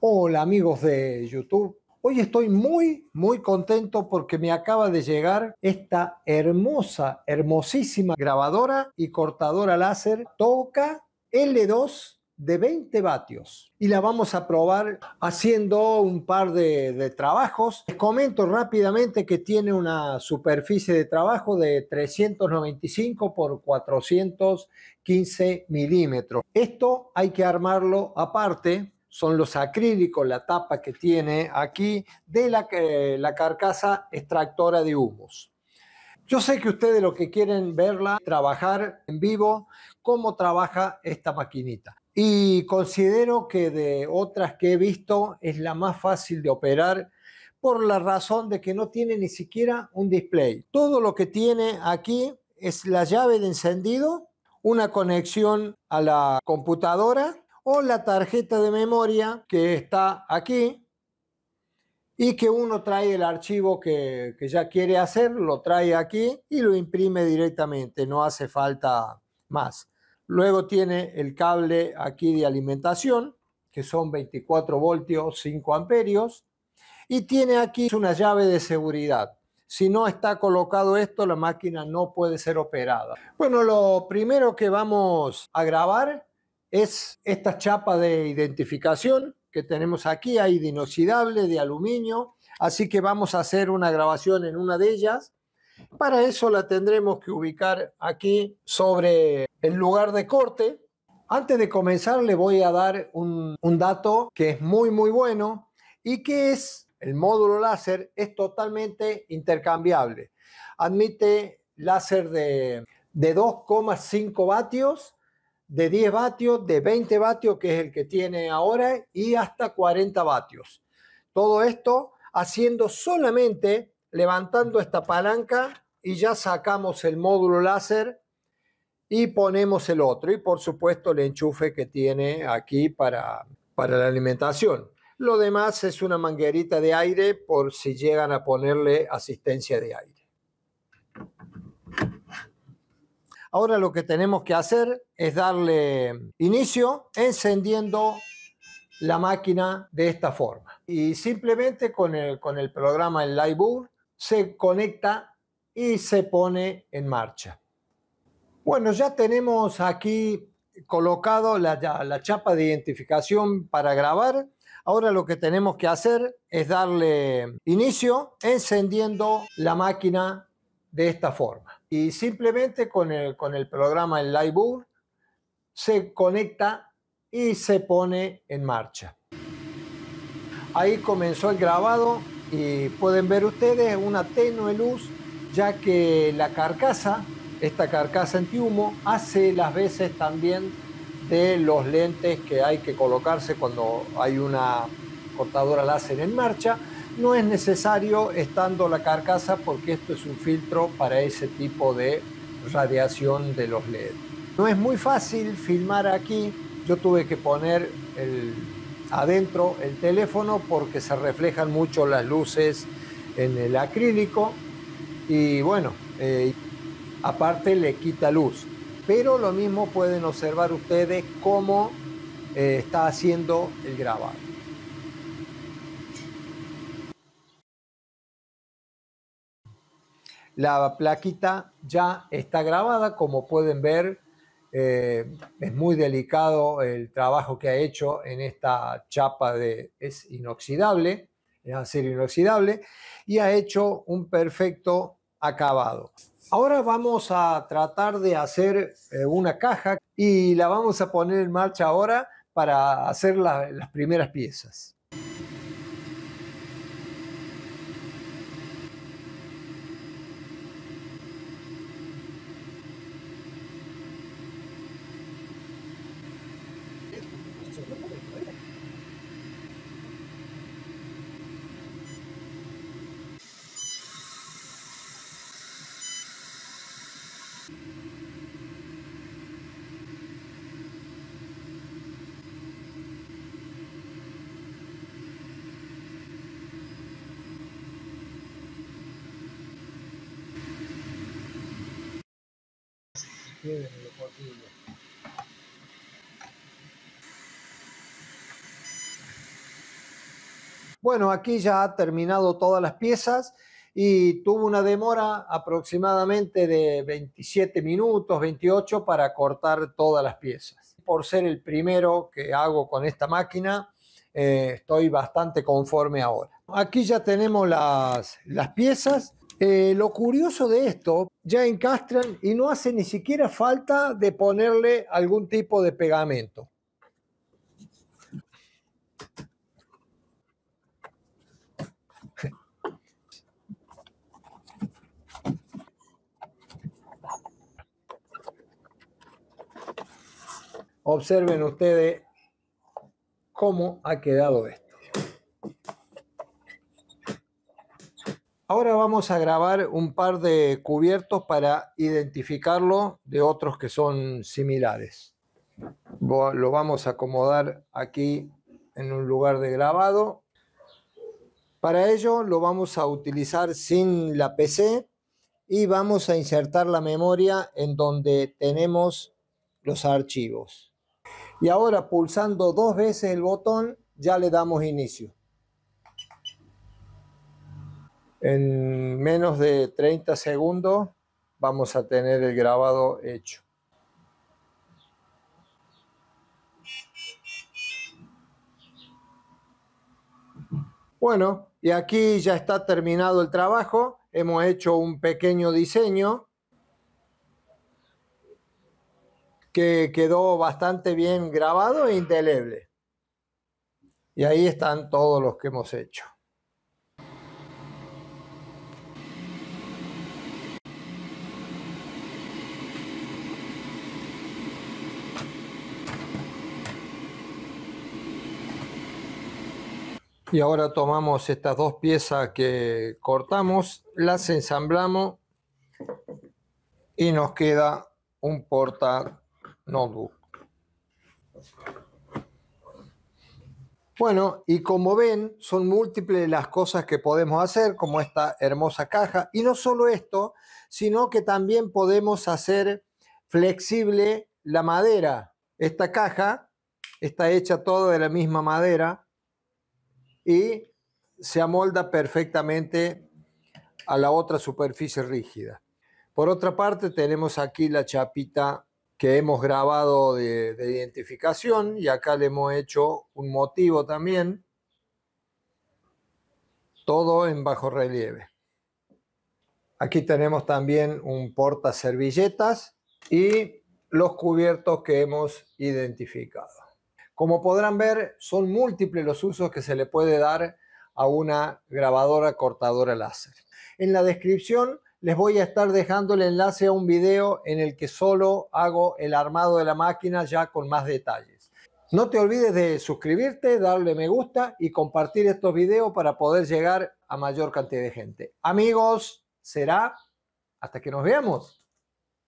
Hola amigos de YouTube. Hoy estoy muy, muy contento porque me acaba de llegar esta hermosa, hermosísima grabadora y cortadora láser Toca L2 de 20 vatios y la vamos a probar haciendo un par de, de trabajos. Les comento rápidamente que tiene una superficie de trabajo de 395 por 415 milímetros. Esto hay que armarlo aparte son los acrílicos, la tapa que tiene aquí, de la, eh, la carcasa extractora de humos. Yo sé que ustedes lo que quieren verla, trabajar en vivo, cómo trabaja esta maquinita. Y considero que de otras que he visto es la más fácil de operar por la razón de que no tiene ni siquiera un display. Todo lo que tiene aquí es la llave de encendido, una conexión a la computadora o la tarjeta de memoria que está aquí y que uno trae el archivo que, que, ya quiere hacer, lo trae aquí y lo imprime directamente, no hace falta más. Luego tiene el cable aquí de alimentación, que son 24 voltios, 5 amperios, y tiene aquí una llave de seguridad. Si no está colocado esto, la máquina no puede ser operada. Bueno, lo primero que vamos a grabar es esta chapa de identificación que tenemos aquí, hay de inoxidable, de aluminio, así que vamos a hacer una grabación en una de ellas. Para eso la tendremos que ubicar aquí sobre el lugar de corte. Antes de comenzar le voy a dar un, dato que es muy muy bueno y que es el módulo láser es totalmente intercambiable. Admite láser de, de 2,5 vatios de 10 vatios, de 20 vatios, que es el que tiene ahora, y hasta 40 vatios. Todo esto haciendo solamente levantando esta palanca y ya sacamos el módulo láser y ponemos el otro. Y por supuesto el enchufe que tiene aquí para, para la alimentación. Lo demás es una manguerita de aire por si llegan a ponerle asistencia de aire. Ahora lo que tenemos que hacer es darle inicio encendiendo la máquina de esta forma. Y simplemente con el, programa en LiveBoard se conecta y se pone en marcha. Bueno, ya tenemos aquí colocado la, chapa de identificación para grabar. Ahora lo que tenemos que hacer es darle inicio encendiendo la máquina de esta forma y simplemente con el, con el programa en Liveboard se conecta y se pone en marcha. Ahí comenzó el grabado y pueden ver ustedes una tenue luz ya que la carcasa, esta carcasa humo hace las veces también de los lentes que hay que colocarse cuando hay una cortadora láser en marcha no es necesario estando la carcasa porque esto es un filtro para ese tipo de radiación de los LED. No es muy fácil filmar aquí. Yo tuve que poner adentro el teléfono porque se reflejan mucho las luces en el acrílico y bueno, eh, aparte le quita luz. Pero lo mismo pueden observar ustedes cómo eh, está haciendo el grabado. La plaquita ya está grabada, como pueden ver, eh, es muy delicado el trabajo que ha hecho en esta chapa de, es inoxidable, es acero inoxidable, y ha hecho un perfecto acabado. Ahora vamos a tratar de hacer eh, una caja y la vamos a poner en marcha ahora para hacer las primeras piezas. Bueno, aquí ya ha terminado todas las piezas y tuvo una demora aproximadamente de 27 minutos, 28 para cortar todas las piezas. Por ser el primero que hago con esta máquina, eh, estoy bastante conforme ahora. Aquí ya tenemos las, las piezas eh, lo curioso de esto, ya encastran y no hace ni siquiera falta de ponerle algún tipo de pegamento. Observen ustedes cómo ha quedado esto. Ahora vamos a grabar un par de cubiertos para identificarlo de otros que son similares. Lo vamos a acomodar aquí en un lugar de grabado. Para ello lo vamos a utilizar sin la PC y vamos a insertar la memoria en donde tenemos los archivos. Y ahora pulsando dos veces el botón ya le damos inicio. En menos de 30 segundos vamos a tener el grabado hecho. Bueno, y aquí ya está terminado el trabajo. Hemos hecho un pequeño diseño que quedó bastante bien grabado e indeleble. Y ahí están todos los que hemos hecho. Y ahora tomamos estas dos piezas que cortamos, las ensamblamos y nos queda un porta notebook. Bueno, y como ven, son múltiples las cosas que podemos hacer, como esta hermosa caja. Y no solo esto, sino que también podemos hacer flexible la madera. Esta caja está hecha toda de la misma madera y se amolda perfectamente a la otra superficie rígida. Por otra parte, tenemos aquí la chapita que hemos grabado de, identificación y acá le hemos hecho un motivo también, todo en bajo relieve. Aquí tenemos también un porta servilletas y los cubiertos que hemos identificado. Como podrán ver, son múltiples los usos que se le puede dar a una grabadora cortadora láser. En la descripción les voy a estar dejando el enlace a un video en el que solo hago el armado de la máquina ya con más detalles. No te olvides de suscribirte, darle me gusta y compartir estos videos para poder llegar a mayor cantidad de gente. Amigos, será hasta que nos veamos.